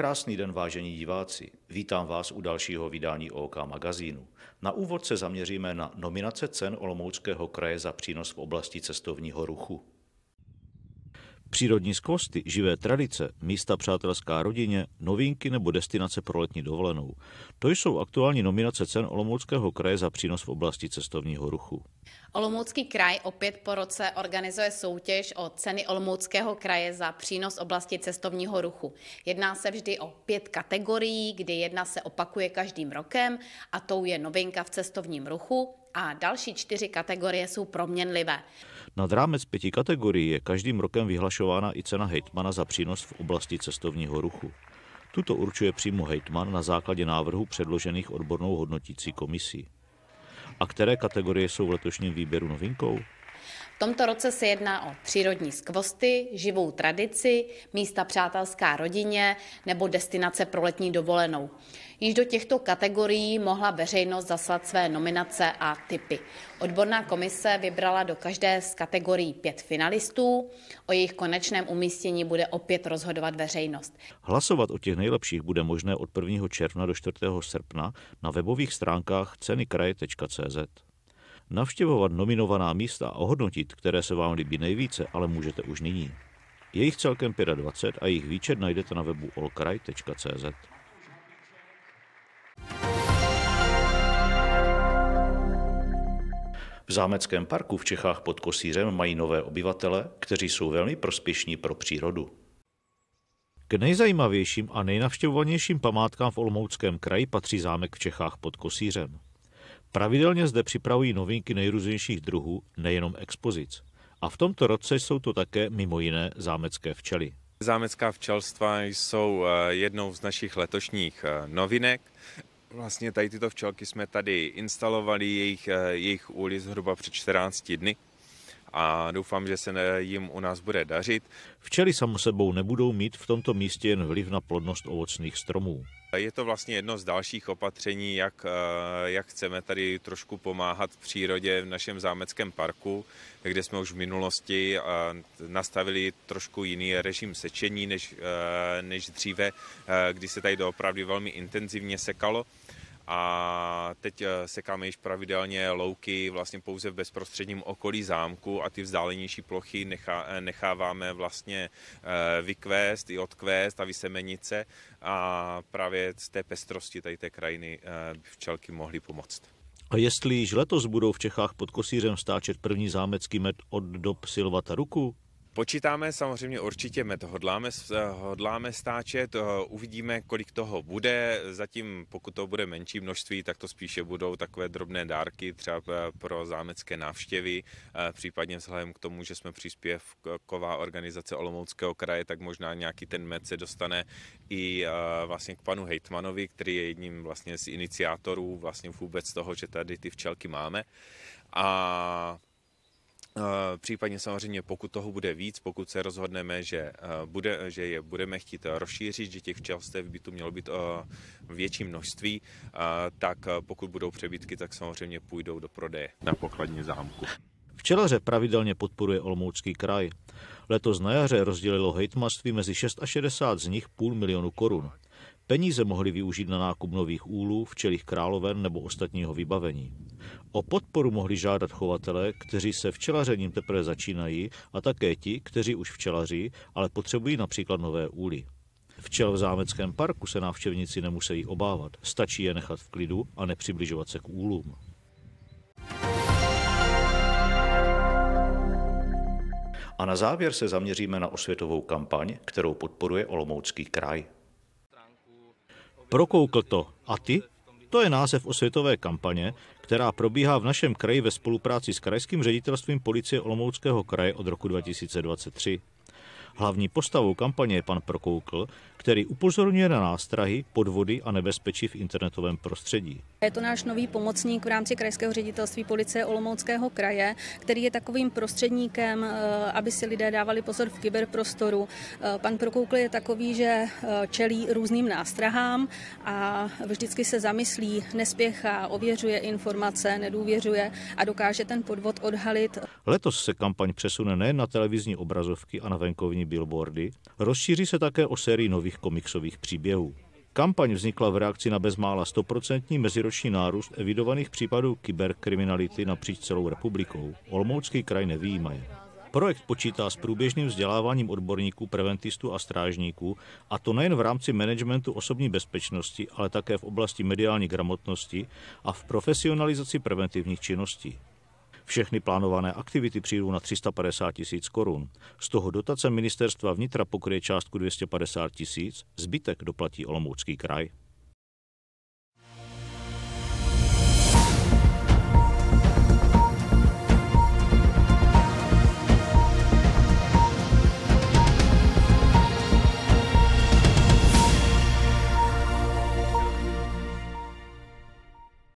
Krásný den, vážení diváci. Vítám vás u dalšího vydání OK magazínu. Na úvod se zaměříme na nominace cen Olomouckého kraje za přínos v oblasti cestovního ruchu. Přírodní skvosty, živé tradice, místa přátelská rodině, novinky nebo destinace pro letní dovolenou. To jsou aktuální nominace cen Olomouckého kraje za přínos v oblasti cestovního ruchu. Olomoucký kraj opět po roce organizuje soutěž o ceny Olomouckého kraje za přínos oblasti cestovního ruchu. Jedná se vždy o pět kategorií, kdy jedna se opakuje každým rokem a tou je novinka v cestovním ruchu, a další čtyři kategorie jsou proměnlivé. Nad rámec pěti kategorií je každým rokem vyhlašována i cena hejtmana za přínos v oblasti cestovního ruchu. Tuto určuje přímo hejtman na základě návrhu předložených odbornou hodnotící komisí. A které kategorie jsou v letošním výběru novinkou? V tomto roce se jedná o přírodní skvosty, živou tradici, místa přátelská rodině nebo destinace pro letní dovolenou. Již do těchto kategorií mohla veřejnost zaslat své nominace a typy. Odborná komise vybrala do každé z kategorií pět finalistů. O jejich konečném umístění bude opět rozhodovat veřejnost. Hlasovat o těch nejlepších bude možné od 1. června do 4. srpna na webových stránkách cenykraje.cz. Navštěvovat nominovaná místa a ohodnotit, které se vám líbí nejvíce, ale můžete už nyní. Je jich celkem 25 a jejich výčet najdete na webu allkraj.cz. V Zámeckém parku v Čechách pod Kosířem mají nové obyvatele, kteří jsou velmi prospěšní pro přírodu. K nejzajímavějším a nejnavštěvovanějším památkám v Olomouckém kraji patří zámek v Čechách pod Kosířem. Pravidelně zde připravují novinky nejrůznějších druhů, nejenom expozic. A v tomto roce jsou to také mimo jiné zámecké včely. Zámecká včelstva jsou eh, jednou z našich letošních eh, novinek. Vlastně tady tyto včelky jsme tady instalovali, jejich, eh, jejich úly zhruba před 14 dny a doufám, že se jim u nás bude dařit. Včely samo sebou nebudou mít v tomto místě jen vliv na plodnost ovocných stromů. Je to vlastně jedno z dalších opatření, jak, eh, jak chceme tady trošku pomáhat v přírodě v našem zámeckém parku, kde jsme už v minulosti eh, nastavili trošku jiný režim sečení než, eh, než dříve, kdy se tady doopravdy velmi intenzivně sekalo a teď eh, sekáme již pravidelně louky vlastně pouze v bezprostředním okolí zámku a ty vzdálenější plochy nechá, eh, necháváme vlastně eh, vykvést i odkvést a vysemenit se a právě z té pestrosti tady té krajiny včelky mohly pomoct. A jestli již letos budou v Čechách pod kosířem stáčet první zámecký med od dob Silvata Ruku, Počítáme samozřejmě určitě met, hodláme, hodláme stáčet, eh, uvidíme, kolik toho bude. Zatím, pokud to bude menší množství, tak to spíše budou takové drobné dárky, třeba eh, pro zámecké návštěvy, eh, případně vzhledem k tomu, že jsme příspěvková organizace Olomouckého kraje, tak možná nějaký ten med se dostane i vlastně k panu Hejtmanovi, který je jedním vlastně z iniciátorů vlastně vůbec toho, že tady ty včelky máme. A Eh, případně samozřejmě, pokud toho bude víc, pokud se rozhodneme, že, eh, bude, že je budeme chtít eh, rozšířit, že těch včelstev by tu mělo být větší množství, tak pokud budou přebytky, tak samozřejmě půjdou do prodeje. Na pokladní zámku. Včelaře pravidelně podporuje Olomoucký kraj. Letos na jaře rozdělilo hejtmanství mezi 6 a 60 z nich půl milionu korun. Peníze mohli využít na nákup nových úlů, včelých královen nebo ostatního vybavení. O podporu mohli žádat chovatele, kteří se včelařením teprve začínají a také ti, kteří už včelaří, ale potřebují například nové úly. Včel v zámeckém parku se návštěvníci nemusí obávat, stačí je nechat v klidu a nepřibližovat se k úlům. A na závěr se zaměříme na osvětovou kampaň, kterou podporuje Olomoucký kraj. Prokoukl to. A ty? To je název osvětové kampaně, která probíhá v našem kraji ve spolupráci s Krajským ředitelstvím policie Olomouckého kraje od roku 2023. Hlavní postavou kampaně je pan Prokoukl, který upozorňuje na nástrahy, podvody a nebezpečí v internetovém prostředí. Je to náš nový pomocník v rámci Krajského ředitelství policie Olomouckého kraje, který je takovým prostředníkem, eh, aby si lidé dávali pozor v kyberprostoru. Eh, pan Prokoukl je takový, že eh, čelí různým nástrahám a vždycky se zamyslí, nespěchá, ověřuje informace, nedůvěřuje a dokáže ten podvod odhalit. Letos se kampaň přesune nejen na televizní obrazovky a na venkovní billboardy, rozšíří se také o sérii nových nových komiksových příběhů. Kampaň vznikla v reakci na bezmála 100% meziroční nárůst evidovaných případů kyberkriminality napříč celou republikou. Olmoucký kraj nevýjímaje. Projekt počítá s průběžným vzděláváním odborníků, preventistů a strážníků, a to nejen v rámci managementu osobní bezpečnosti, ale také v oblasti mediální gramotnosti a v profesionalizaci preventivních činností. Všechny plánované aktivity přijdou na 350 tisíc korun. Z toho dotace ministerstva vnitra pokryje částku 250 tisíc, zbytek doplatí Olomoucký kraj.